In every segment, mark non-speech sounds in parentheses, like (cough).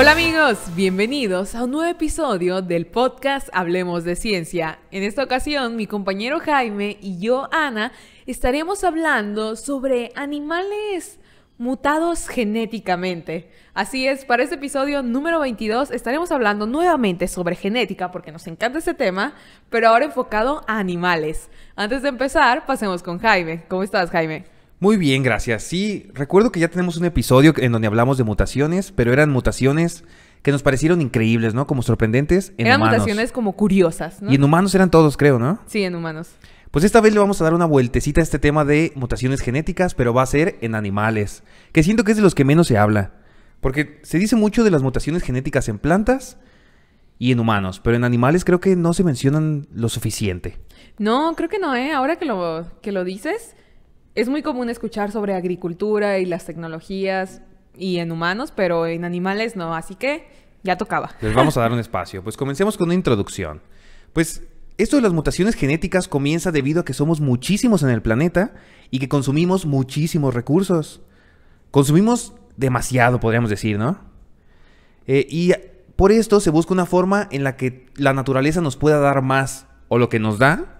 Hola amigos, bienvenidos a un nuevo episodio del podcast Hablemos de Ciencia. En esta ocasión, mi compañero Jaime y yo, Ana, estaremos hablando sobre animales mutados genéticamente. Así es, para este episodio número 22 estaremos hablando nuevamente sobre genética porque nos encanta este tema, pero ahora enfocado a animales. Antes de empezar, pasemos con Jaime. ¿Cómo estás, Jaime? Muy bien, gracias. Sí, recuerdo que ya tenemos un episodio en donde hablamos de mutaciones, pero eran mutaciones que nos parecieron increíbles, ¿no? Como sorprendentes en eran mutaciones como curiosas, ¿no? Y en humanos eran todos, creo, ¿no? Sí, en humanos. Pues esta vez le vamos a dar una vueltecita a este tema de mutaciones genéticas, pero va a ser en animales, que siento que es de los que menos se habla. Porque se dice mucho de las mutaciones genéticas en plantas y en humanos, pero en animales creo que no se mencionan lo suficiente. No, creo que no, ¿eh? Ahora que lo, que lo dices, es muy común escuchar sobre agricultura y las tecnologías y en humanos, pero en animales no, así que ya tocaba. Les vamos a dar un espacio. Pues comencemos con una introducción. Pues esto de las mutaciones genéticas comienza debido a que somos muchísimos en el planeta y que consumimos muchísimos recursos. Consumimos demasiado, podríamos decir, ¿no? Eh, y por esto se busca una forma en la que la naturaleza nos pueda dar más o lo que nos da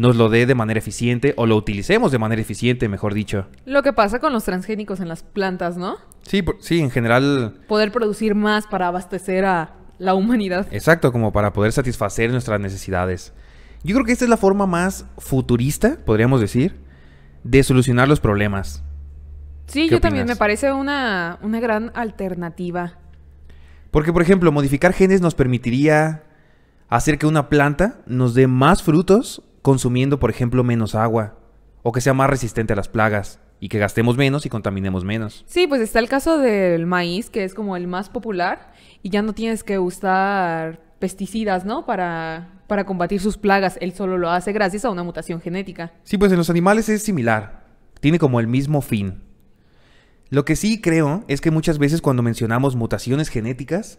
nos lo dé de manera eficiente o lo utilicemos de manera eficiente, mejor dicho. Lo que pasa con los transgénicos en las plantas, ¿no? Sí, sí, en general. Poder producir más para abastecer a la humanidad. Exacto, como para poder satisfacer nuestras necesidades. Yo creo que esta es la forma más futurista, podríamos decir, de solucionar los problemas. Sí, yo también me parece una, una gran alternativa. Porque, por ejemplo, modificar genes nos permitiría hacer que una planta nos dé más frutos consumiendo, por ejemplo, menos agua, o que sea más resistente a las plagas y que gastemos menos y contaminemos menos. Sí, pues está el caso del maíz, que es como el más popular y ya no tienes que usar pesticidas, ¿no? Para, para combatir sus plagas, él solo lo hace gracias a una mutación genética. Sí, pues en los animales es similar, tiene como el mismo fin. Lo que sí creo es que muchas veces cuando mencionamos mutaciones genéticas,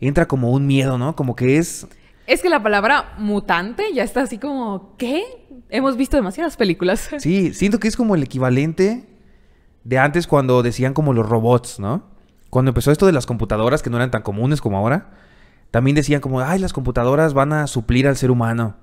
entra como un miedo, ¿no? Como que es es que la palabra mutante ya está así como, ¿qué? Hemos visto demasiadas películas. (laughs) Sí, siento que es como el equivalente de antes cuando decían como los robots, ¿no? Cuando empezó esto de las computadoras, que no eran tan comunes como ahora, también decían como, ay, las computadoras van a suplir al ser humano.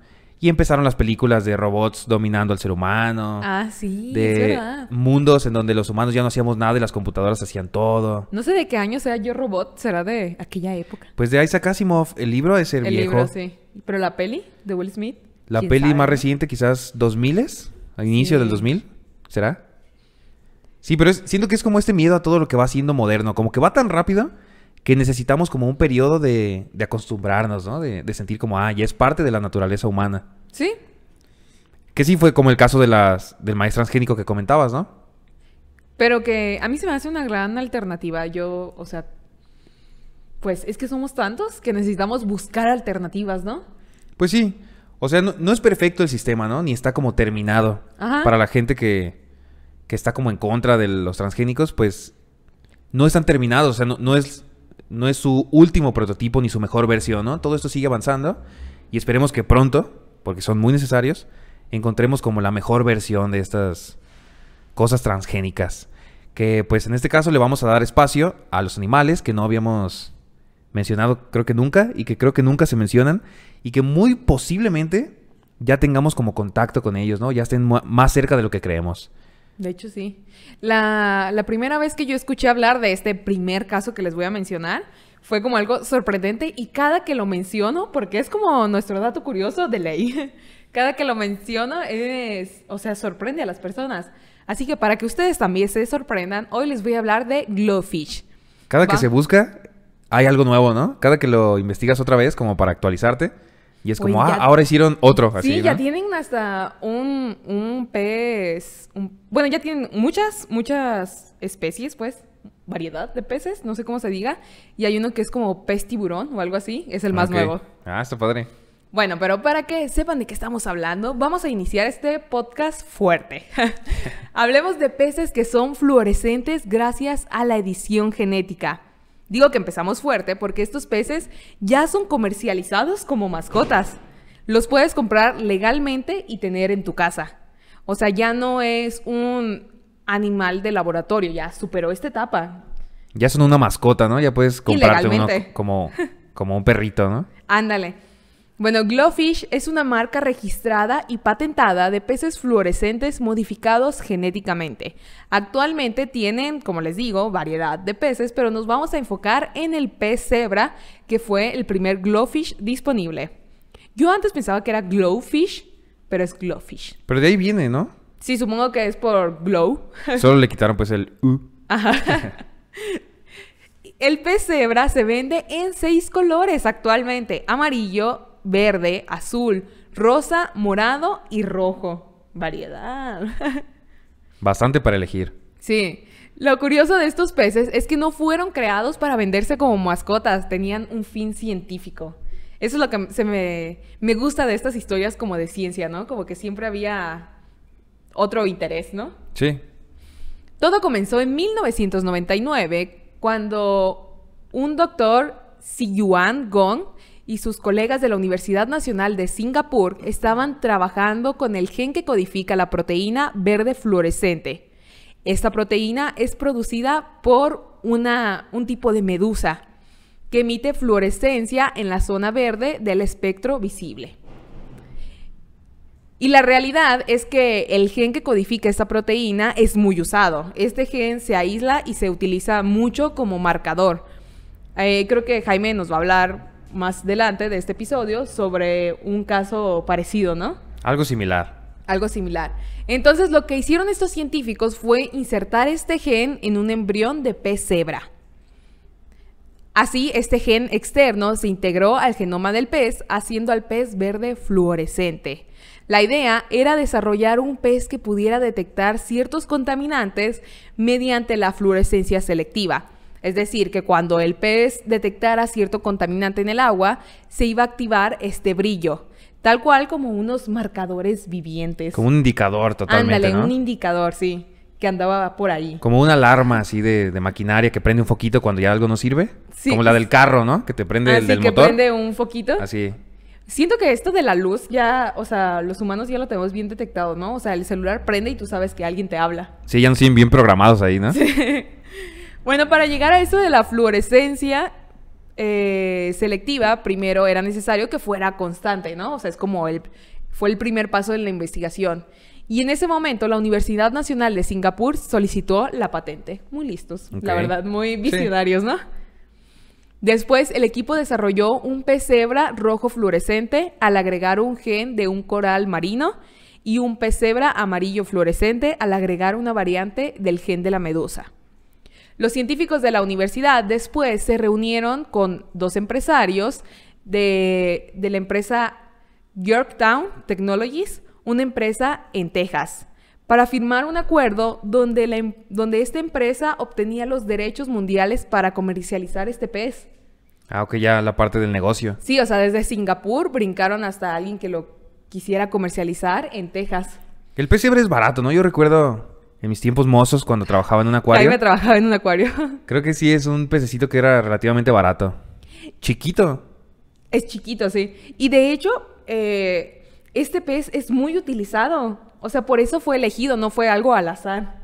Y empezaron las películas de robots dominando al ser humano. Ah, sí. De mundos en donde los humanos ya no hacíamos nada y las computadoras hacían todo. No sé de qué año sea Yo Robot, será de aquella época. Pues de Isaac Asimov, el libro es el, viejo. libro, sí. Pero la peli de Will Smith. La peli más reciente, quizás 2000 al inicio del 2000, ¿será? Sí, pero siento que es como este miedo a todo lo que va siendo moderno, como que va tan rápido que necesitamos como un periodo de, de acostumbrarnos, ¿no? De, sentir como, ah, ya es parte de la naturaleza humana. Sí. Que sí fue como el caso de las, del maíz transgénico que comentabas, ¿no? Pero que a mí se me hace una gran alternativa. Yo, o sea, pues es que somos tantos que necesitamos buscar alternativas, ¿no? Pues sí. O sea, no, es perfecto el sistema, ¿no? Ni está como terminado. Ajá. Para la gente que, que está como en contra de los transgénicos, pues no están terminados. O sea, no es no es su último prototipo ni su mejor versión, ¿no? Todo esto sigue avanzando y esperemos que pronto, porque son muy necesarios, encontremos como la mejor versión de estas cosas transgénicas. Que pues en este caso le vamos a dar espacio a los animales que no habíamos mencionado creo que nunca y que creo que nunca se mencionan y que muy posiblemente ya tengamos como contacto con ellos, ¿no? Ya estén más cerca de lo que creemos. De hecho, sí. La, primera vez que yo escuché hablar de este primer caso que les voy a mencionar fue como algo sorprendente y cada que lo menciono, porque es como nuestro dato curioso de ley, (laughs) cada que lo menciono es, o sea, sorprende a las personas. Así que para que ustedes también se sorprendan, hoy les voy a hablar de Glowfish. Cada que se busca, hay algo nuevo, ¿no? Cada que lo investigas otra vez, como para actualizarte, y es como, ah, ahora hicieron otro. sí, ya tienen hasta un, pez. bueno, ya tienen muchas, muchas especies, pues, variedad de peces, no sé cómo se diga. Y hay uno que es como pez tiburón o algo así, es el más nuevo. Ah, está padre. Bueno, pero para que sepan de qué estamos hablando, vamos a iniciar este podcast fuerte. (laughs) Hablemos de peces que son fluorescentes gracias a la edición genética. Digo que empezamos fuerte porque estos peces ya son comercializados como mascotas. Los puedes comprar legalmente y tener en tu casa. O sea, ya no es un animal de laboratorio, ya superó esta etapa. Ya son una mascota, ¿no? Ya puedes comprarte uno como, (laughs) como un perrito, ¿no? Ándale. Bueno, Glowfish es una marca registrada y patentada de peces fluorescentes modificados genéticamente. Actualmente tienen, como les digo, variedad de peces, pero nos vamos a enfocar en el pez cebra, que fue el primer Glowfish disponible. Yo antes pensaba que era Glowfish, pero es Glowfish. Pero de ahí viene, ¿no? Sí, supongo que es por Glow. (laughs) Solo le quitaron pues el U. Ajá. (laughs) El pez cebra se vende en seis colores actualmente: amarillo, verde, azul, rosa, morado y rojo. Variedad. (laughs) Bastante para elegir. Sí. Lo curioso de estos peces es que no fueron creados para venderse como mascotas, tenían un fin científico. Eso es lo que se me, me gusta de estas historias como de ciencia, ¿no? Como que siempre había otro interés, ¿no? Sí. Todo comenzó en 1999 cuando un doctor Siyuan Gong y sus colegas de la Universidad Nacional de Singapur estaban trabajando con el gen que codifica la proteína verde fluorescente. Esta proteína es producida por una, un tipo de medusa que emite fluorescencia en la zona verde del espectro visible. Y la realidad es que el gen que codifica esta proteína es muy usado. Este gen se aísla y se utiliza mucho como marcador. Eh, creo que Jaime nos va a hablar más delante de este episodio sobre un caso parecido, ¿no? Algo similar. Algo similar. Entonces lo que hicieron estos científicos fue insertar este gen en un embrión de pez cebra. Así, este gen externo se integró al genoma del pez, haciendo al pez verde fluorescente. La idea era desarrollar un pez que pudiera detectar ciertos contaminantes mediante la fluorescencia selectiva. Es decir, que cuando el pez detectara cierto contaminante en el agua, se iba a activar este brillo, tal cual como unos marcadores vivientes. Como un indicador totalmente. Ándale, un indicador, sí, que andaba por ahí. Como una alarma así de, maquinaria que prende un foquito cuando ya algo no sirve. Sí. Como la pues del carro, ¿no? Que te prende ah, el del que prende un foquito. Así. Siento que esto de la luz ya, o sea, los humanos ya lo tenemos bien detectado, ¿no? O sea, el celular prende y tú sabes que alguien te habla. Sí, ya nos tienen bien programados ahí, ¿no? (laughs) Sí. Bueno, para llegar a eso de la fluorescencia eh, selectiva, primero era necesario que fuera constante, ¿no? O sea, es como el, fue el primer paso de la investigación. Y en ese momento la Universidad Nacional de Singapur solicitó la patente. Muy listos, la verdad, muy visionarios, ¿no? Después el equipo desarrolló un pesebra rojo fluorescente al agregar un gen de un coral marino y un pesebra amarillo fluorescente al agregar una variante del gen de la medusa. Los científicos de la universidad después se reunieron con dos empresarios de, la empresa Yorktown Technologies, una empresa en Texas, para firmar un acuerdo donde, em, donde esta empresa obtenía los derechos mundiales para comercializar este pez. Ah, ok, ya la parte del negocio. Sí, o sea, desde Singapur brincaron hasta alguien que lo quisiera comercializar en Texas. El siempre es barato, ¿no? Yo recuerdo en mis tiempos mozos, cuando trabajaba en un acuario. Ahí me trabajaba en un acuario. (laughs) Creo que sí es un pececito que era relativamente barato. Chiquito. Es chiquito, sí. Y de hecho, eh, este pez es muy utilizado. O sea, por eso fue elegido, no fue algo al azar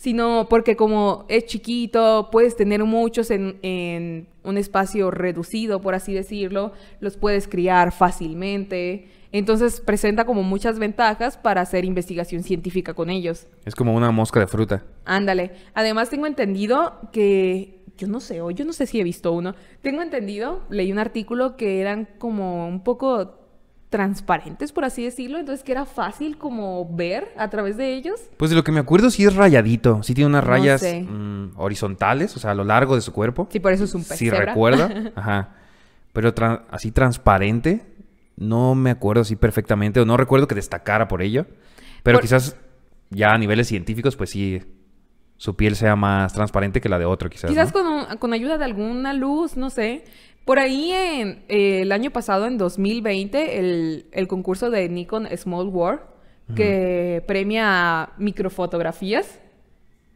sino porque como es chiquito, puedes tener muchos en, en un espacio reducido, por así decirlo, los puedes criar fácilmente. Entonces presenta como muchas ventajas para hacer investigación científica con ellos. Es como una mosca de fruta. Ándale. Además tengo entendido que yo no sé, o yo no sé si he visto uno. Tengo entendido, leí un artículo que eran como un poco transparentes, por así decirlo, entonces que era fácil como ver a través de ellos. Pues de lo que me acuerdo sí es rayadito, sí tiene unas rayas mm, horizontales, o sea, a lo largo de su cuerpo. Sí, por eso es un pez. Sí, recuerda, (laughs) ajá. Pero así transparente, no me acuerdo así perfectamente, o no recuerdo que destacara por ello, pero quizás ya a niveles científicos, pues sí, su piel sea más transparente que la de otro, quizás. Quizás con, con ayuda de alguna luz, no sé. Por ahí en, eh, el año pasado, en 2020, el, el concurso de Nikon Small World, que premia microfotografías.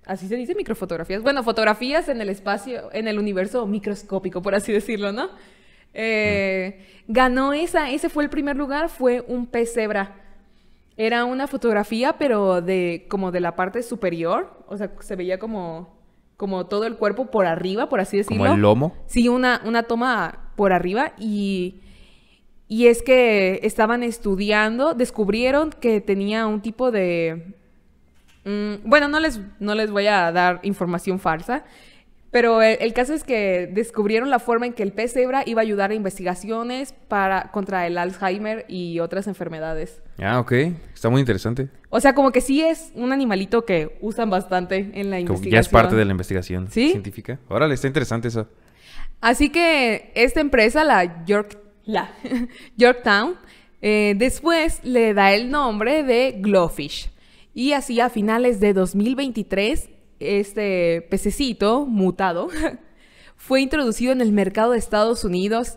Así se dice microfotografías. Bueno, fotografías en el espacio, en el universo microscópico, por así decirlo, ¿no? Eh, ganó esa, ese fue el primer lugar, fue un pesebra. Era una fotografía, pero de como de la parte superior, o sea, se veía como como todo el cuerpo por arriba, por así decirlo. Como lomo. Sí, una, una toma por arriba y, y es que estaban estudiando, descubrieron que tenía un tipo de... Mm, bueno, no les, no les voy a dar información falsa, pero el, caso es que descubrieron la forma en que el pez cebra iba a ayudar a investigaciones para, contra el Alzheimer y otras enfermedades. Ah, ok. Está muy interesante. O sea, como que sí es un animalito que usan bastante en la investigación. Como ya es parte de la investigación ¿Sí? científica. Órale, está interesante eso. Así que esta empresa, la, York, la (laughs) Yorktown, eh, después le da el nombre de Glowfish. Y así a finales de 2023 este pececito mutado (laughs) fue introducido en el mercado de Estados Unidos,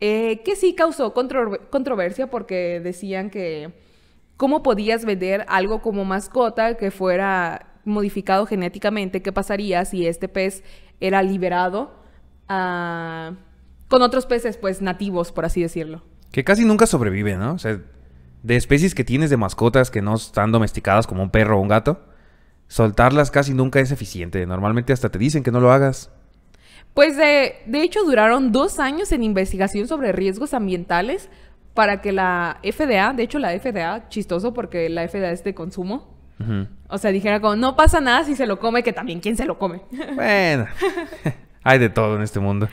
eh, que sí causó controversia porque decían que cómo podías vender algo como mascota que fuera modificado genéticamente, qué pasaría si este pez era liberado ah, con otros peces pues nativos, por así decirlo. Que casi nunca sobrevive, ¿no? O sea, de especies que tienes de mascotas que no están domesticadas como un perro o un gato, soltarlas casi nunca es eficiente. Normalmente hasta te dicen que no lo hagas. Pues de, hecho duraron dos años en investigación sobre riesgos ambientales para que la FDA, de hecho la FDA, chistoso porque la FDA es de consumo, o sea, dijera como, no pasa nada si se lo come, que también quién se lo come. (laughs) Bueno, (laughs) hay de todo en este mundo.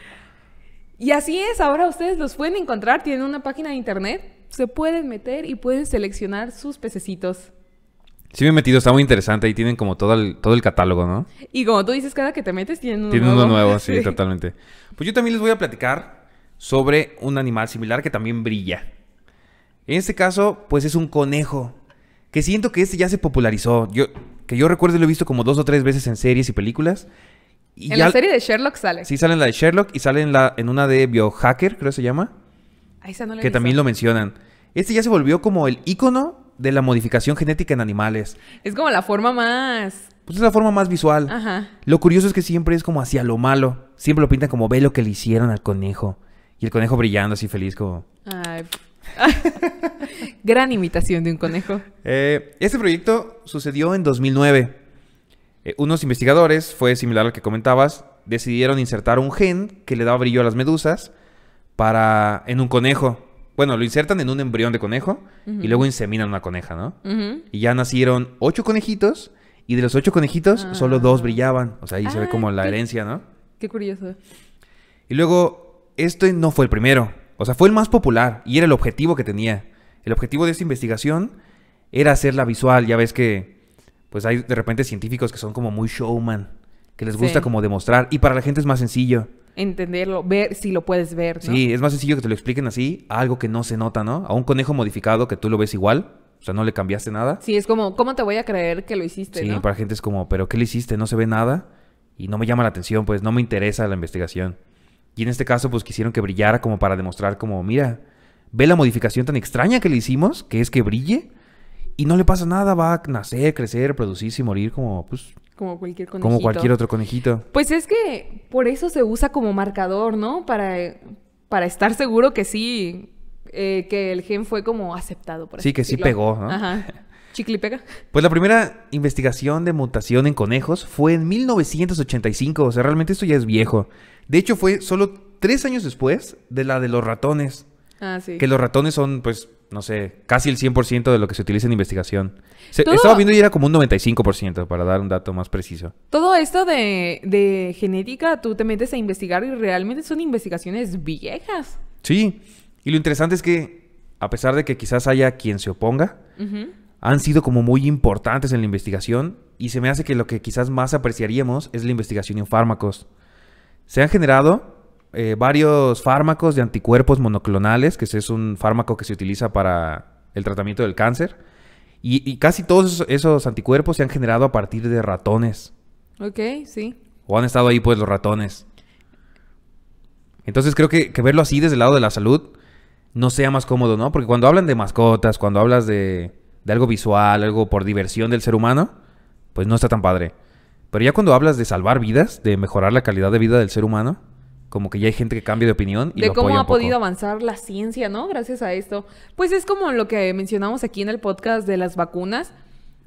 Y así es, ahora ustedes los pueden encontrar, tienen una página de internet, se pueden meter y pueden seleccionar sus pececitos. Sí me he metido, está muy interesante. Ahí tienen como todo el, todo el catálogo, ¿no? Y como tú dices, cada que te metes tienen uno nuevo. Tienen uno nuevo, (laughs) sí, totalmente. Pues yo también les voy a platicar sobre un animal similar que también brilla. En este caso, pues es un conejo. Que siento que este ya se popularizó. que yo recuerdo lo he visto como dos o tres veces en series y películas. en la serie de Sherlock sale. Sí, sale en la de Sherlock y sale en, la, en una de Biohacker, creo que se llama. Ahí está, no Que también lo mencionan. Este ya se volvió como el ícono de la modificación genética en animales. Es como la forma más... Pues es la forma más visual. Ajá. Lo curioso es que siempre es como hacia lo malo. Siempre lo pintan como ve lo que le hicieron al conejo. Y el conejo brillando así feliz como... Ay. (laughs) Gran imitación de un conejo. Eh, este proyecto sucedió en 2009. Eh, unos investigadores, fue similar al que comentabas, decidieron insertar un gen que le daba brillo a las medusas para en un conejo bueno, lo insertan en un embrión de conejo y luego inseminan una coneja, ¿no? Y ya nacieron ocho conejitos y de los ocho conejitos solo ah. dos brillaban. O sea, ahí se ve ah, como la herencia, ¿no? Qué curioso. Y luego, este no fue el primero. O sea, fue el más popular y era el objetivo que tenía. El objetivo de esta investigación era hacerla visual. Ya ves que, pues hay de repente científicos que son como muy showman, que les gusta como demostrar. Y para la gente es más sencillo entenderlo, ver si lo puedes ver. Sí, es más sencillo que te lo expliquen así, algo que no se nota, ¿no? A un conejo modificado que tú lo ves igual, o sea, no le cambiaste nada. Sí, es como, ¿cómo te voy a creer que lo hiciste? Sí, para gente es como, ¿pero qué le hiciste? No se ve nada y no me llama la atención, pues no me interesa la investigación. Y en este caso, pues quisieron que brillara como para demostrar como, mira, ve la modificación tan extraña que le hicimos, que es que brille y no le pasa nada, va a nacer, crecer, producirse y morir como, pues como cualquier conejito. Como cualquier otro conejito. Pues es que por eso se usa como marcador, ¿no? Para, para estar seguro que sí, eh, que el gen fue como aceptado. Por sí, que sí pegó, ¿no? Ajá. (laughs) pega. Pues la primera investigación de mutación en conejos fue en 1985, o sea, realmente esto ya es viejo. De hecho, fue solo tres años después de la de los ratones. Ah, sí. Que los ratones son, pues, no sé, casi el 100% de lo que se utiliza en investigación. estaba viendo y era como un 95% para dar un dato más preciso. Todo esto de, de genética, tú te metes a investigar y realmente son investigaciones viejas. Sí, y lo interesante es que a pesar de que quizás haya quien se oponga, han sido como muy importantes en la investigación y se me hace que lo que quizás más apreciaríamos es la investigación en fármacos. Se han generado eh, varios fármacos de anticuerpos monoclonales, que es un fármaco que se utiliza para el tratamiento del cáncer. Y, casi todos esos, anticuerpos se han generado a partir de ratones. Ok, sí. O han estado ahí pues los ratones. Entonces creo que, verlo así desde el lado de la salud no sea más cómodo, ¿no? Porque cuando hablan de mascotas, cuando hablas de algo visual, algo por diversión del ser humano, pues no está tan padre. Pero ya cuando hablas de salvar vidas, de mejorar la calidad de vida del ser humano, como que ya hay gente que cambia de opinión. Y de cómo ha podido avanzar la ciencia, ¿no? Gracias a esto. Pues es como lo que mencionamos aquí en el podcast de las vacunas.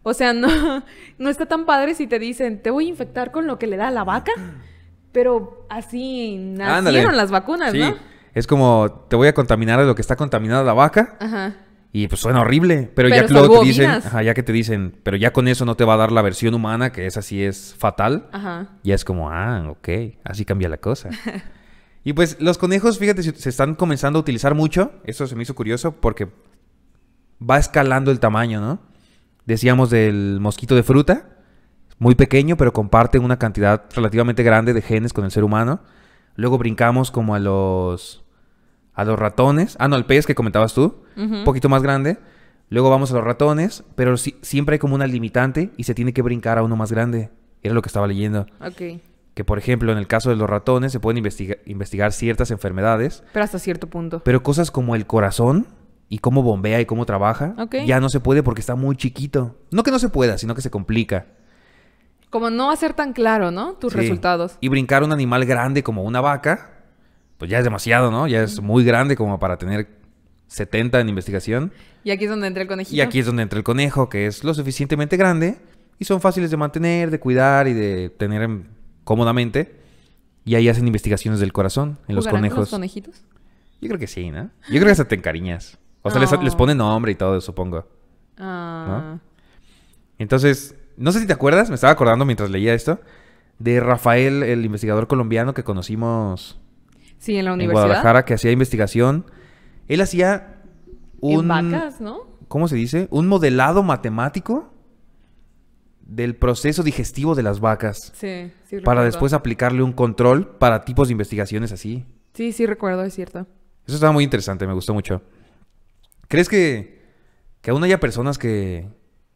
O sea, (laughs) no, no está tan padre si te dicen, te voy a infectar con lo que le da a la vaca, pero así nacieron las vacunas, sí. Es como, te voy a contaminar de lo que está contaminada la vaca. Ajá y pues suena horrible, pero, ya luego te dicen, que te dicen, pero ya con eso no te va a dar la versión humana, que es así es fatal. Ajá. Ya es como, ah, ok, así cambia la cosa. (laughs) y pues los conejos, fíjate, se están comenzando a utilizar mucho. Eso se me hizo curioso porque va escalando el tamaño, ¿no? Decíamos del mosquito de fruta, muy pequeño, pero comparte una cantidad relativamente grande de genes con el ser humano. Luego brincamos como a los a los ratones. Ah, no, al pez que comentabas tú, un poquito más grande. Luego vamos a los ratones, pero siempre hay como una limitante y se tiene que brincar a uno más grande. Era lo que estaba leyendo. Que por ejemplo, en el caso de los ratones se pueden investigar ciertas enfermedades. Pero hasta cierto punto. Pero cosas como el corazón y cómo bombea y cómo trabaja, ya no se puede porque está muy chiquito. No que no se pueda, sino que se complica. Como no hacer tan claro, ¿no? Tus resultados. Y brincar un animal grande como una vaca, pues ya es demasiado, ¿no? Ya es muy grande como para tener 70 en investigación. Y aquí es donde entra el conejito. Y aquí es donde entra el conejo, que es lo suficientemente grande y son fáciles de mantener, de cuidar y de tener cómodamente. Y ahí hacen investigaciones del corazón en los conejos. los conejitos? Yo creo que sí, ¿no? Yo creo que hasta te encariñas. O sea, les, les ponen nombre y todo, supongo. Ah. Entonces, no sé si te acuerdas, me estaba acordando mientras leía esto, de Rafael, el investigador colombiano que conocimos Sí, en la universidad. En Guadalajara, que hacía investigación. Él hacía un. En vacas, ¿no? ¿Cómo se dice? Un modelado matemático del proceso digestivo de las vacas. Sí, sí. Recuerdo. Para después aplicarle un control para tipos de investigaciones así. Sí, sí, recuerdo, es cierto. Eso estaba muy interesante, me gustó mucho. ¿Crees que, aún haya personas que,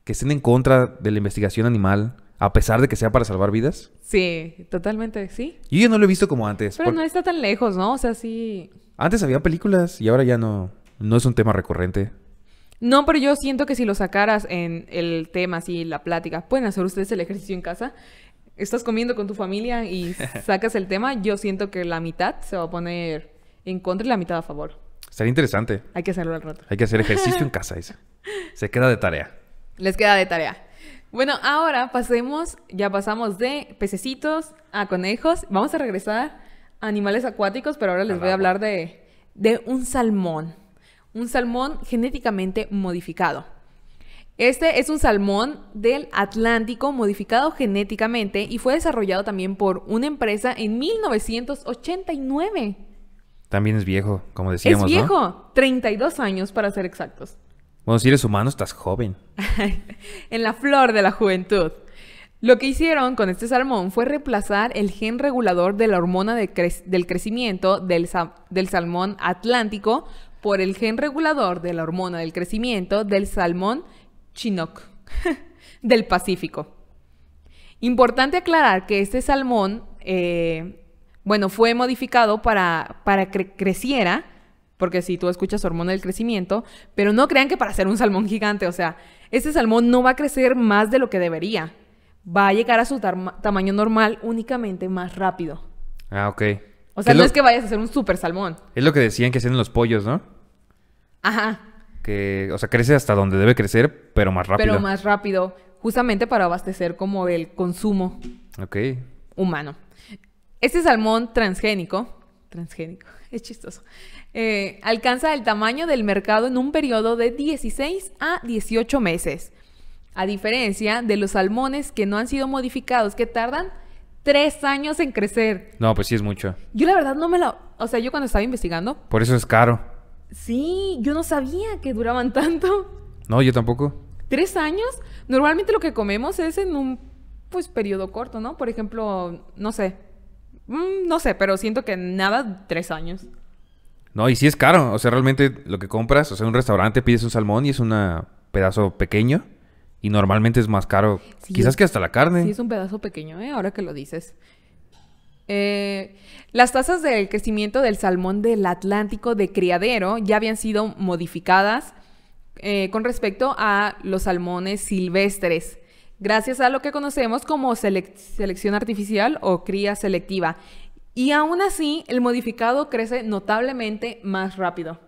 que estén en contra de la investigación animal? a pesar de que sea para salvar vidas. Sí, totalmente, sí. Yo no lo he visto como antes. Pero no está tan lejos, ¿no? O sea, sí. Antes había películas y ahora ya no, no es un tema recurrente. No, pero yo siento que si lo sacaras en el tema, así, la plática, pueden hacer ustedes el ejercicio en casa. Estás comiendo con tu familia y (laughs) sacas el tema, yo siento que la mitad se va a poner en contra y la mitad a favor. Sería interesante. Hay que hacerlo al rato. Hay que hacer ejercicio en casa, eso. (laughs) Se queda de tarea. Les queda de tarea. Bueno, ahora pasemos, ya pasamos de pececitos a conejos. Vamos a regresar a animales acuáticos, pero ahora les voy a hablar de, un salmón. Un salmón genéticamente modificado. Este es un salmón del Atlántico modificado genéticamente y fue desarrollado también por una empresa en 1989. También es viejo, como decíamos. Es viejo, 32 años para ser exactos. Bueno, si eres humano, estás joven. (laughs) en la flor de la juventud. Lo que hicieron con este salmón fue reemplazar el gen regulador de la hormona del crecimiento del, salmón atlántico por el gen regulador de la hormona del crecimiento del salmón chinook (laughs) del Pacífico. Importante aclarar que este salmón, eh, bueno, fue modificado para, para que creciera porque si tú escuchas hormona del crecimiento, pero no crean que para hacer un salmón gigante, o sea, ese salmón no va a crecer más de lo que debería. Va a llegar a su tamaño normal únicamente más rápido. Ah, ok. O sea, no es que vayas a hacer un super salmón. Es lo que decían que hacían los pollos, ¿no? Ajá. Que, o sea, crece hasta donde debe crecer, pero más rápido. Pero más rápido, justamente para abastecer como el consumo. Ok. Humano. Este salmón transgénico, transgénico, (laughs) es chistoso, eh, alcanza el tamaño del mercado en un periodo de 16 a 18 meses. A diferencia de los salmones que no han sido modificados, que tardan tres años en crecer. No, pues sí es mucho. Yo la verdad no me lo... O sea, yo cuando estaba investigando... Por eso es caro. Sí, yo no sabía que duraban tanto. No, yo tampoco. ¿Tres años? Normalmente lo que comemos es en un, pues, periodo corto, ¿no? Por ejemplo, no sé, Mm, no sé, pero siento que nada tres años. No, y sí es caro. O sea, realmente lo que compras, o sea, en un restaurante pides un salmón y es un pedazo pequeño. Y normalmente es más caro. quizás que hasta la carne. Sí, es un pedazo pequeño, ¿eh? Ahora que lo dices. Eh, las tasas del crecimiento del salmón del Atlántico de criadero ya habían sido modificadas eh, con respecto a los salmones silvestres gracias a lo que conocemos como selección artificial o cría selectiva. Y aún así, el modificado crece notablemente más rápido.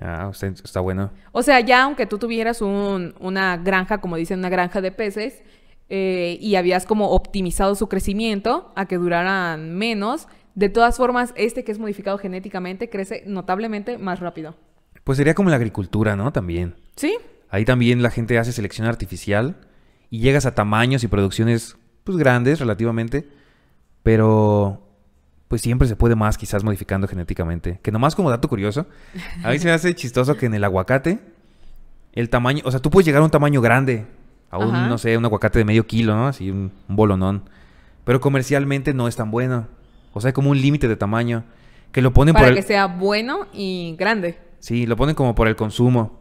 Ah, está bueno. O sea, ya aunque tú tuvieras una granja, como dicen, una granja de peces, eh, y habías como optimizado su crecimiento a que duraran menos, de todas formas, este que es modificado genéticamente crece notablemente más rápido. Pues sería como la agricultura, ¿no? También. Sí. Ahí también la gente hace selección artificial y llegas a tamaños y producciones pues grandes relativamente, pero pues siempre se puede más quizás modificando genéticamente. Que nomás como dato curioso, a mí se me hace chistoso que en el aguacate el tamaño, o sea, tú puedes llegar a un tamaño grande, a un, no sé, un aguacate de medio kilo, ¿no? Así un, bolonón, pero comercialmente no es tan bueno. O sea, hay como un límite de tamaño que lo ponen por el... que sea bueno y grande. Sí, lo ponen como por el consumo.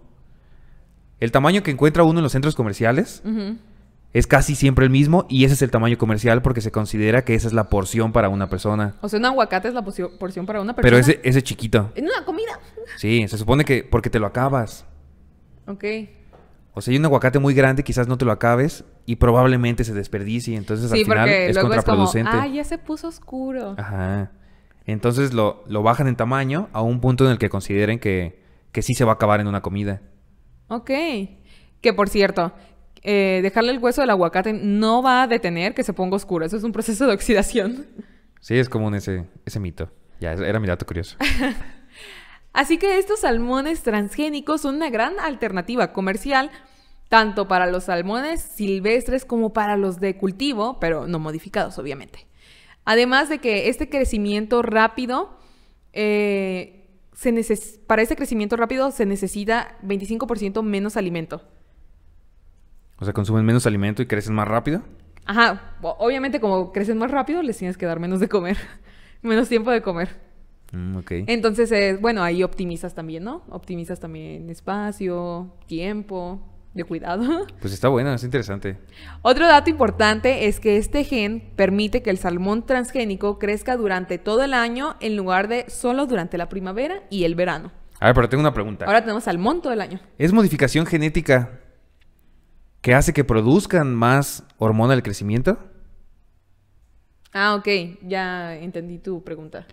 El tamaño que encuentra uno en los centros comerciales, es casi siempre el mismo y ese es el tamaño comercial porque se considera que esa es la porción para una persona. O sea, un aguacate es la porción para una persona. Pero ese, ese chiquito. En una comida. Sí, se supone que porque te lo acabas. Ok. O sea, hay un aguacate muy grande, quizás no te lo acabes y probablemente se desperdicie. Entonces al final es contraproducente. Es como, ah, ya se puso oscuro. Ajá. Entonces lo, bajan en tamaño a un punto en el que consideren que, que sí se va a acabar en una comida. Ok. Que por cierto, eh, dejarle el hueso del aguacate no va a detener que se ponga oscuro. Eso es un proceso de oxidación. Sí, es común ese, mito. Ya, era mi dato curioso. (laughs) Así que estos salmones transgénicos son una gran alternativa comercial, tanto para los salmones silvestres como para los de cultivo, pero no modificados, obviamente. Además de que este crecimiento rápido, eh, se para este crecimiento rápido se necesita 25% menos alimento. O sea, consumen menos alimento y crecen más rápido. Ajá, obviamente como crecen más rápido, les tienes que dar menos de comer, (laughs) menos tiempo de comer. Mm, Entonces, eh, bueno, ahí optimizas también, ¿no? Optimizas también espacio, tiempo, de cuidado. (laughs) Pues está bueno, es interesante. Otro dato importante es que este gen permite que el salmón transgénico crezca durante todo el año en lugar de solo durante la primavera y el verano. A ver, pero tengo una pregunta. Ahora tenemos salmón todo el año. ¿Es modificación genética que hace que produzcan más hormona del crecimiento. Ah, ok, ya entendí tu pregunta.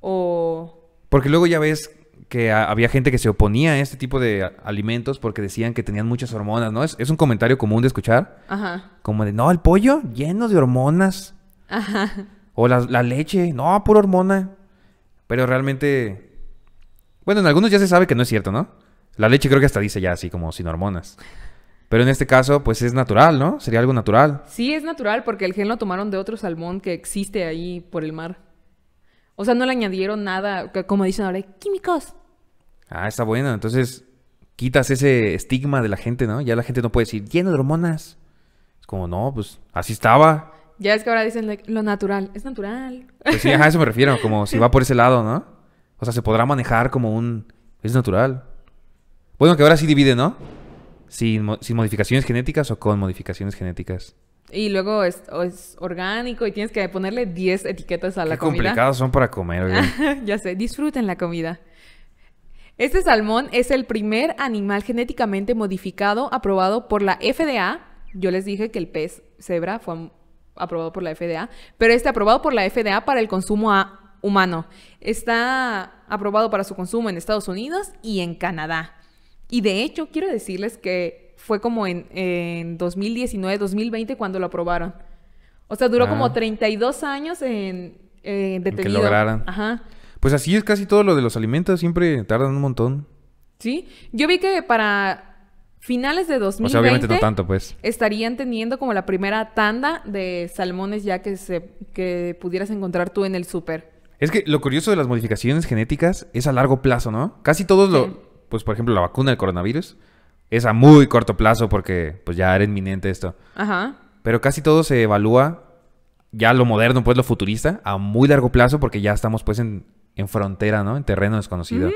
O... Porque luego ya ves que había gente que se oponía a este tipo de alimentos porque decían que tenían muchas hormonas, ¿no? Es, un comentario común de escuchar. Ajá. Como de, no, el pollo lleno de hormonas. Ajá. O la, la leche, no, pura hormona. Pero realmente... Bueno, en algunos ya se sabe que no es cierto, ¿no? La leche creo que hasta dice ya así como sin hormonas. Pero en este caso, pues es natural, ¿no? Sería algo natural. Sí, es natural porque el gen lo tomaron de otro salmón que existe ahí por el mar. O sea, no le añadieron nada, como dicen ahora, químicos. Ah, está bueno. Entonces, quitas ese estigma de la gente, ¿no? Ya la gente no puede decir, lleno de hormonas. Es como, no, pues así estaba. Ya es que ahora dicen lo natural, es natural. Pues sí, a eso me refiero, como si va por ese lado, ¿no? O sea, se podrá manejar como un... Es natural. Bueno, que ahora sí divide, ¿no? sin, modificaciones genéticas o con modificaciones genéticas. Y luego es, orgánico y tienes que ponerle 10 etiquetas a la comida. complicados son para comer, (laughs) ya sé, disfruten la comida. Este salmón es el primer animal genéticamente modificado aprobado por la FDA. Yo les dije que el pez cebra fue aprobado por la FDA, pero este aprobado por la FDA para el consumo humano. Está aprobado para su consumo en Estados Unidos y en Canadá. Y de hecho, quiero decirles que fue como en, 2019, 2020 cuando lo aprobaron. O sea, duró como 32 ah. años en, eh, que lograran. Ajá. Pues así es casi todo lo de los alimentos, siempre tardan un montón. Sí, yo vi que para finales de 2020... O sea, obviamente no tanto, pues. Estarían teniendo como la primera tanda de salmones ya que, se, pudieras encontrar tú en el súper. Es que lo curioso de las modificaciones genéticas es a largo plazo, ¿no? Casi todos lo pues por ejemplo, la vacuna del coronavirus es a muy corto plazo porque pues ya era inminente esto. Ajá. Pero casi todo se evalúa ya lo moderno, pues lo futurista, a muy largo plazo porque ya estamos pues en, frontera, ¿no? En terreno desconocido.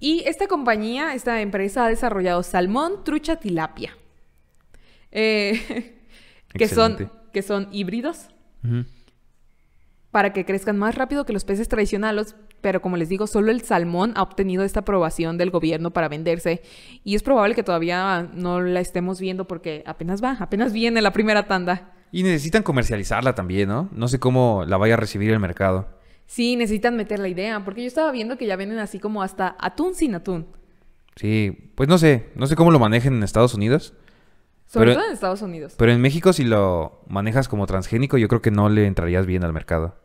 Y esta compañía, esta empresa ha desarrollado salmón, trucha, tilapia. Eh, (laughs) que, son, que son híbridos. Ajá para que crezcan más rápido que los peces tradicionales, pero como les digo, solo el salmón ha obtenido esta aprobación del gobierno para venderse y es probable que todavía no la estemos viendo porque apenas va, apenas viene la primera tanda. Y necesitan comercializarla también, ¿no? No sé cómo la vaya a recibir el mercado. Sí, necesitan meter la idea, porque yo estaba viendo que ya venden así como hasta atún sin atún. Sí, pues no sé, no sé cómo lo manejen en Estados Unidos. Sobre todo en Estados Unidos. Pero en México, si lo manejas como transgénico, yo creo que no le entrarías bien al mercado.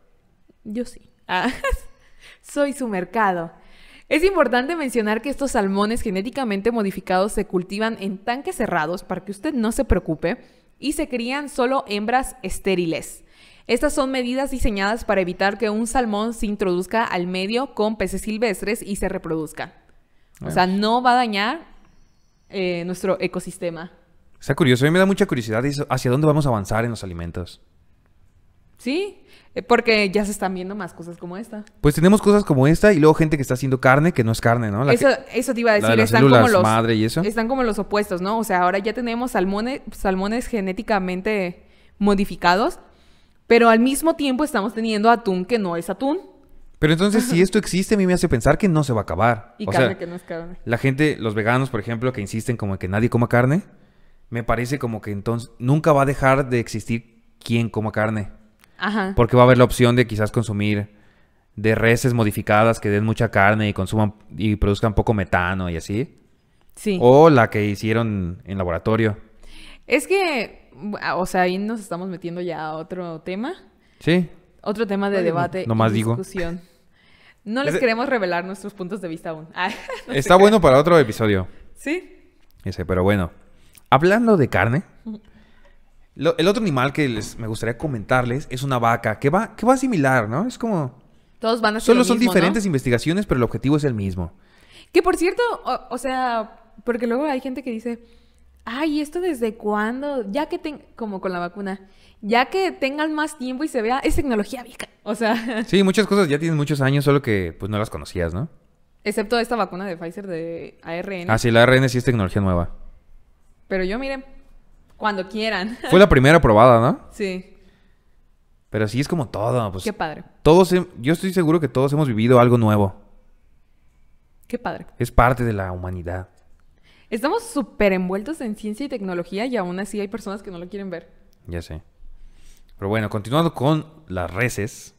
Yo sí. Ah, (laughs) soy su mercado. Es importante mencionar que estos salmones genéticamente modificados se cultivan en tanques cerrados para que usted no se preocupe y se crían solo hembras estériles. Estas son medidas diseñadas para evitar que un salmón se introduzca al medio con peces silvestres y se reproduzca. O sea, no va a dañar eh, nuestro ecosistema. Está curioso, a mí me da mucha curiosidad hacia dónde vamos a avanzar en los alimentos. Sí, eh, porque ya se están viendo más cosas como esta. Pues tenemos cosas como esta y luego gente que está haciendo carne que no es carne, ¿no? eso, te iba a decir, están como los madre y eso. Están como los opuestos, ¿no? O sea, ahora ya tenemos salmones, salmones genéticamente modificados, pero al mismo tiempo estamos teniendo atún que no es atún. Pero entonces, si (laughs) esto existe, a mí me hace pensar que no se va a acabar. Y carne que no es carne. La gente, los veganos, por ejemplo, que insisten como que nadie coma carne, me parece como que entonces nunca va a dejar de existir quien coma carne. Ajá. Porque va a haber la opción de quizás consumir de reses modificadas que den mucha carne y consuman y produzcan poco metano y así. Sí. O la que hicieron en laboratorio. Es que, o sea, ahí nos estamos metiendo ya a otro tema. Sí. Otro tema de debate no, más Digo. No les queremos revelar nuestros puntos de vista aún. (laughs) Ah, (laughs) Está bueno para otro episodio. Sí. Ese, pero bueno. Hablando de carne, el otro animal que les, me gustaría comentarles es una vaca, que va, que va similar, ¿no? Es como... Todos van a ser Solo son diferentes investigaciones, pero el objetivo es el mismo. Que por cierto, o, sea, porque luego hay gente que dice, ay, ¿esto desde cuándo? Ya que como con la vacuna, ya que tengan más tiempo y se vea, es tecnología vieja. O sea. (laughs) Sí, muchas cosas ya tienen muchos años, solo que pues no las conocías, ¿no? Excepto esta vacuna de Pfizer de ARN. Ah, sí, la ARN sí es tecnología nueva. Pero yo, miren, cuando quieran. (laughs) Fue la primera probada, ¿no? Sí. Pero sí es como todo. Pues, Qué padre. Todos, yo estoy seguro que todos hemos vivido algo nuevo. Qué padre. Es parte de la humanidad. Estamos súper envueltos en ciencia y tecnología y aún así hay personas que no lo quieren ver. Ya sé. Pero bueno, continuando con las reces...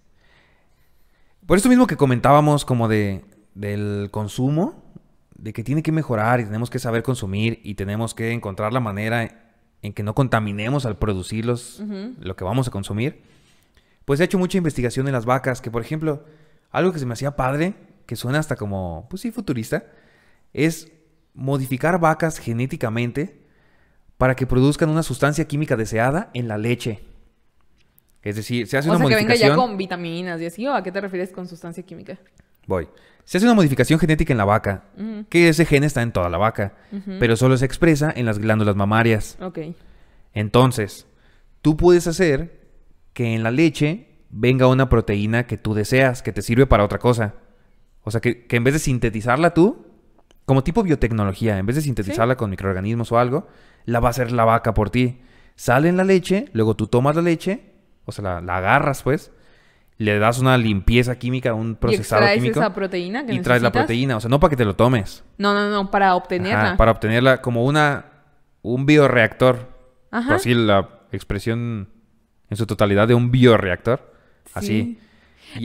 Por esto mismo que comentábamos como de, del consumo, de que tiene que mejorar y tenemos que saber consumir y tenemos que encontrar la manera en que no contaminemos al producirlos lo que vamos a consumir, pues he hecho mucha investigación en las vacas, que por ejemplo, algo que se me hacía padre, que suena hasta como, pues sí, futurista, es modificar vacas genéticamente para que produzcan una sustancia química deseada en la leche. Es decir, se hace una sea, que venga ya con vitaminas y así, a qué te refieres con sustancia química? Voy. Se hace una modificación genética en la vaca, que ese gen está en toda la vaca, pero solo se expresa en las glándulas mamarias. Ok. Entonces, tú puedes hacer que en la leche venga una proteína que tú deseas, que te sirve para otra cosa. O sea, que, en vez de sintetizarla tú, como tipo biotecnología, en vez de sintetizarla con microorganismos o algo, la va a hacer la vaca por ti. Sale en la leche, luego tú tomas la leche, o sea, la, la agarras pues, le das una limpieza química, un procesado y químico. esa proteína que Y traes la proteína, o sea, no para que te lo tomes. No, no, no, para obtenerla. para obtenerla como una un bioreactor. Ajá. así la expresión en su totalidad de un bioreactor. Así. (laughs)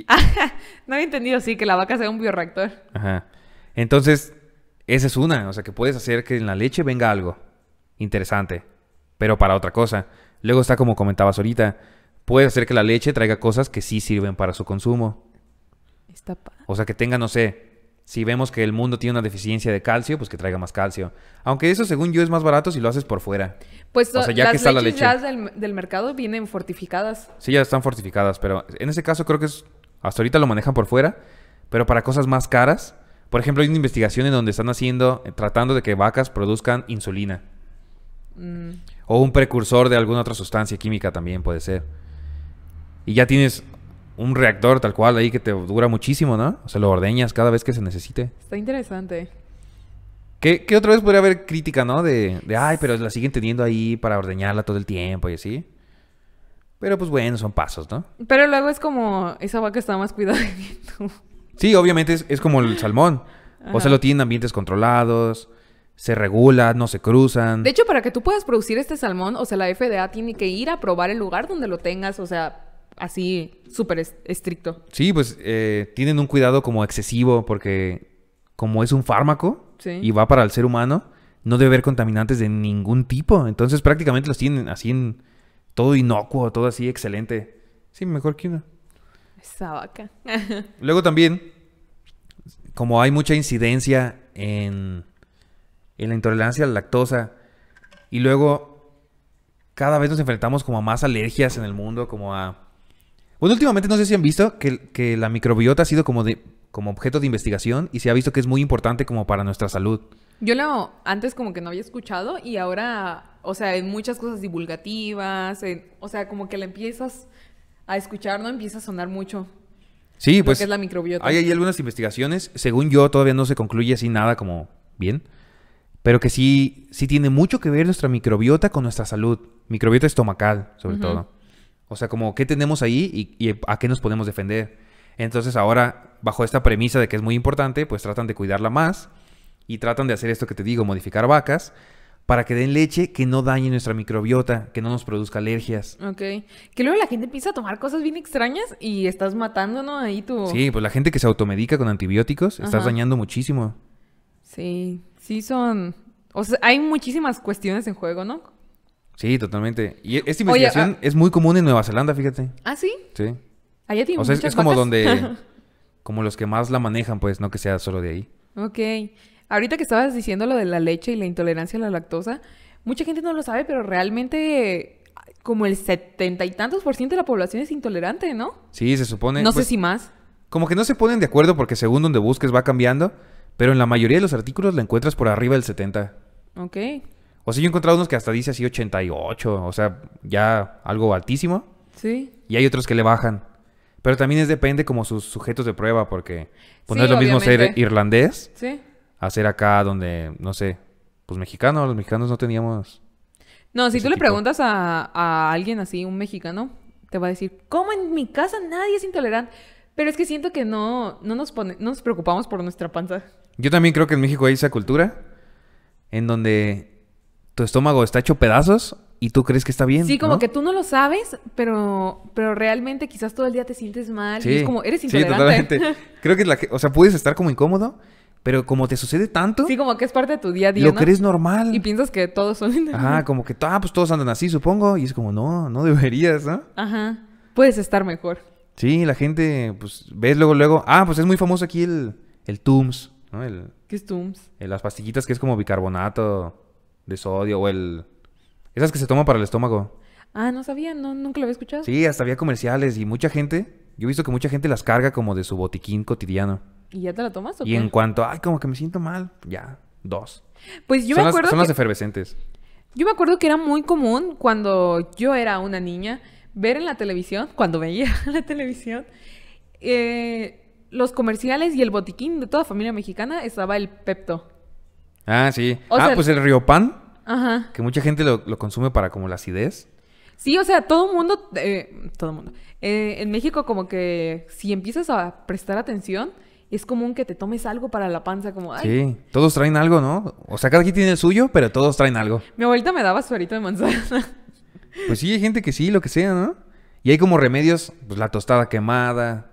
no he entendido, sí, que la vaca sea un bioreactor. Ajá. Entonces, esa es una, o sea, que puedes hacer que en la leche venga algo interesante, pero para otra cosa. Luego está como comentabas ahorita, puede hacer que la leche traiga cosas que sí sirven para su consumo. o sea, que tenga, no sé, si vemos que el mundo tiene una deficiencia de calcio, pues que traiga más calcio. Aunque eso, según yo, es más barato si lo haces por fuera. Pues o sea, ya las que está la Del, mercado vienen fortificadas. Sí, ya están fortificadas, pero en ese caso creo que hasta ahorita lo manejan por fuera, pero para cosas más caras. Por ejemplo, hay una investigación en donde están haciendo, eh, tratando de que vacas produzcan insulina. Mm. O un precursor de alguna otra sustancia química también puede ser. Y ya tienes un reactor tal cual ahí que te dura muchísimo, ¿no? O sea, lo ordeñas cada vez que se necesite. Está interesante. ¿Qué, otra vez podría haber crítica, no? De, de, ay, pero la siguen teniendo ahí para ordeñarla todo el tiempo y así. Pero pues bueno, son pasos, ¿no? Pero luego es como, esa vaca está más cuidada Sí, obviamente es, como el salmón. O sea, lo tienen ambientes controlados, se regula, no se cruzan. De hecho, para que tú puedas producir este salmón, o sea, la FDA tiene que ir a probar el lugar donde lo tengas, o sea, así súper estricto. Sí, pues eh, tienen un cuidado como excesivo porque como es un fármaco y va para el ser humano, no debe haber contaminantes de ningún tipo. Entonces prácticamente los tienen así en todo inocuo, todo así excelente. Sí, mejor que una. Esa vaca. (laughs) Luego también, como hay mucha incidencia en, en la intolerancia a la lactosa, y luego cada vez nos enfrentamos como a más alergias en el mundo, como a bueno, últimamente no sé si han visto que, la microbiota ha sido como, de, como objeto de investigación y se ha visto que es muy importante como para nuestra salud. Yo lo antes como que no había escuchado y ahora, o sea, en muchas cosas divulgativas, o sea, como que la empiezas a escuchar, ¿no? Empieza a sonar mucho. Sí, pues. es la microbiota. Hay, hay algunas investigaciones, según yo todavía no se concluye así nada como bien, pero que sí, sí tiene mucho que ver nuestra microbiota con nuestra salud, microbiota estomacal sobre todo. O sea, como qué tenemos ahí y, a qué nos podemos defender. Entonces ahora, bajo esta premisa de que es muy importante, pues tratan de cuidarla más y tratan de hacer esto que te digo, modificar vacas para que den leche que no dañe nuestra microbiota, que no nos produzca alergias. Ok. Que luego la gente empieza a tomar cosas bien extrañas y estás matando, ¿no? Ahí tú. Tu... Sí, pues la gente que se automedica con antibióticos, estás dañando muchísimo. Sí, sí son... O sea, hay muchísimas cuestiones en juego, ¿no? Sí, totalmente. Y e-, esta investigación ah. es muy común en Nueva Zelanda, fíjate. ¿Ah, sí? Sí. Allá O sea, es, como donde... (laughs) como los que más la manejan, pues, no que sea solo de ahí. Ok. Ahorita que estabas diciendo lo de la leche y la intolerancia a la lactosa, mucha gente no lo sabe, pero realmente como el setenta y tantos por ciento de la población es intolerante, ¿no? Sí, se supone. No sé pues, si más. Como que no se ponen de acuerdo porque según donde busques va cambiando, pero en la mayoría de los artículos la encuentras por arriba del setenta. Ok. O sea, yo he encontrado unos que hasta dice así 88, o sea, ya algo altísimo. Sí. Y hay otros que le bajan. Pero también es depende como sus sujetos de prueba, porque pues, no es lo mismo ser irlandés ¿Sí? a acá donde, no sé, pues mexicano, los mexicanos no teníamos... No, si tú le preguntas a, alguien así, un mexicano, te va a decir, ¿cómo en mi casa nadie es intolerante? Pero es que siento que no, nos, no nos preocupamos por nuestra panza. Yo también creo que en México hay esa cultura en donde tu estómago está hecho pedazos y tú crees que está bien. Sí, como que tú no lo sabes, pero, pero realmente quizás todo el día te sientes mal. y es como, eres intolerante. (laughs) Creo que es la o sea, puedes estar como incómodo, pero como te sucede tanto. Sí, como que es parte de tu día a día. Lo crees normal. Y piensas que todos son. Ajá, como que ah, pues todos andan así, supongo. Y es como, no, no deberías, ¿no? Ajá. Puedes estar mejor. Sí, la gente, pues, ves luego, luego. Ah, pues es muy famoso aquí el, el Tums, ¿no? El, ¿Qué es Tums? las pastillitas que es como bicarbonato de sodio o el... Esas que se toman para el estómago. Ah, no sabía, no, nunca lo había escuchado. Sí, hasta había comerciales y mucha gente, yo he visto que mucha gente las carga como de su botiquín cotidiano. ¿Y ya te la tomas o Y en cuanto, ay, como que me siento mal, ya, dos. Pues yo me acuerdo. son las efervescentes. Yo me acuerdo que era muy común cuando yo era una niña ver en la televisión, cuando veía (laughs) la televisión, eh, los comerciales y el botiquín de toda familia mexicana estaba el Pepto. Ah, sí. ah, pues el Pan. Ajá. Que mucha gente lo, consume para como la acidez. Sí, o sea, todo el mundo, eh, todo mundo. Eh, en México como que si empiezas a prestar atención, es común que te tomes algo para la panza, como... Sí, todos traen algo, ¿no? O sea, cada quien tiene el suyo, pero todos traen algo. Mi abuelita me daba suerito de manzana. (laughs) Pues sí, hay gente que sí, lo que sea, ¿no? Y hay como remedios, pues la tostada quemada,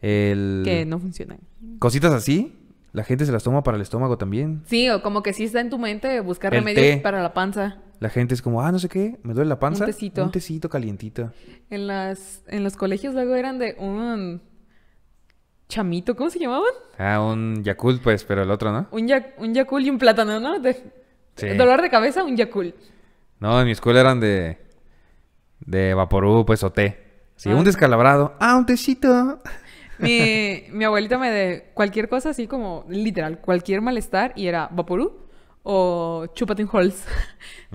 el... Que no funcionan. Cositas así, la gente se las toma para el estómago también. Sí, o como que sí está en tu mente buscar remedio remedios para la panza. La gente es como, ah, no sé qué, me duele la panza. Un tecito. Un tecito calientito. En, las, en los colegios luego eran de un chamito, ¿cómo se llamaban? Ah, un Yakult, pues, pero el otro, ¿no? Un, ya, un Yakult y un plátano, ¿no? De, sí. Dolor de cabeza, un Yakult. No, en mi escuela eran de. de vaporú, pues, o té. Sí, un ah. descalabrado. Ah, un tecito mi, abuelita me de cualquier cosa así como, literal, cualquier malestar y era vaporú o chupatin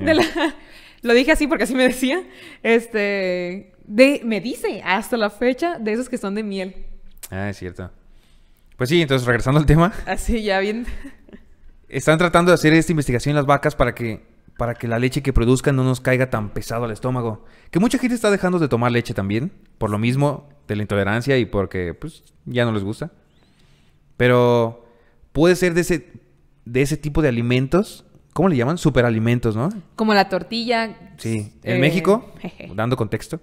(laughs) lo dije así porque así me decía. Este, de, me dice hasta la fecha de esos que son de miel. Ah, es cierto. Pues sí, entonces regresando al tema. Así, ya bien. Están tratando de hacer esta investigación en las vacas para que, para que la leche que produzcan no nos caiga tan pesado al estómago. Que mucha gente está dejando de tomar leche también, por lo mismo de la intolerancia y porque pues ya no les gusta. Pero puede ser de ese, de ese tipo de alimentos. ¿Cómo le llaman? Superalimentos, ¿no? Como la tortilla. Sí. En eh, México, dando contexto,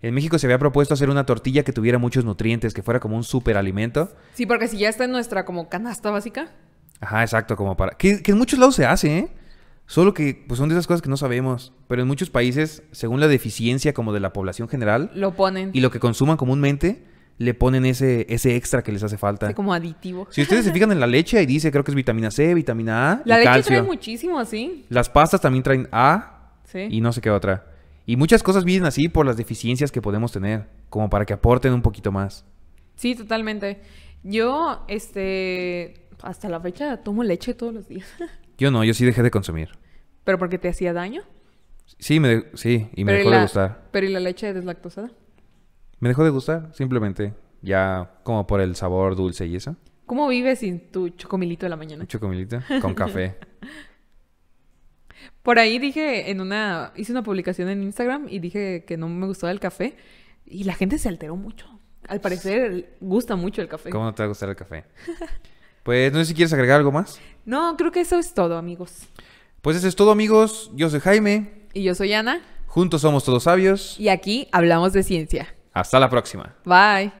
en México se había propuesto hacer una tortilla que tuviera muchos nutrientes, que fuera como un superalimento. Sí, porque si ya está en nuestra como canasta básica. Ajá, exacto, como para... que en muchos lados se hace, ¿eh? Solo que pues son de esas cosas que no sabemos. Pero en muchos países, según la deficiencia como de la población general, lo ponen. Y lo que consuman comúnmente, le ponen ese, ese extra que les hace falta. como aditivo. Si ustedes se (laughs) fijan en la leche, y dice creo que es vitamina C, vitamina A. La leche calcio. trae muchísimo, sí. Las pastas también traen A sí. y no sé qué otra. Y muchas cosas vienen así por las deficiencias que podemos tener, como para que aporten un poquito más. Sí, totalmente. Yo, este, hasta la fecha tomo leche todos los días. (laughs) Yo no, yo sí dejé de consumir. ¿Pero porque te hacía daño? Sí, me sí y me dejó de gustar. ¿Pero y la leche deslactosada? Me dejó de gustar, simplemente. Ya como por el sabor dulce y eso. ¿Cómo vives sin tu chocomilito de la mañana? Chocomilito con café. (laughs) Por ahí dije en una hice una publicación en Instagram y dije que no me gustaba el café y la gente se alteró mucho. Al parecer gusta mucho el café. ¿Cómo no te va a gustar el café? (laughs) Pues no sé si quieres agregar algo más. No, creo que eso es todo, amigos. Pues eso es todo, amigos. Yo soy Jaime. Y yo soy Ana. Juntos somos todos sabios. Y aquí hablamos de ciencia. Hasta la próxima. Bye.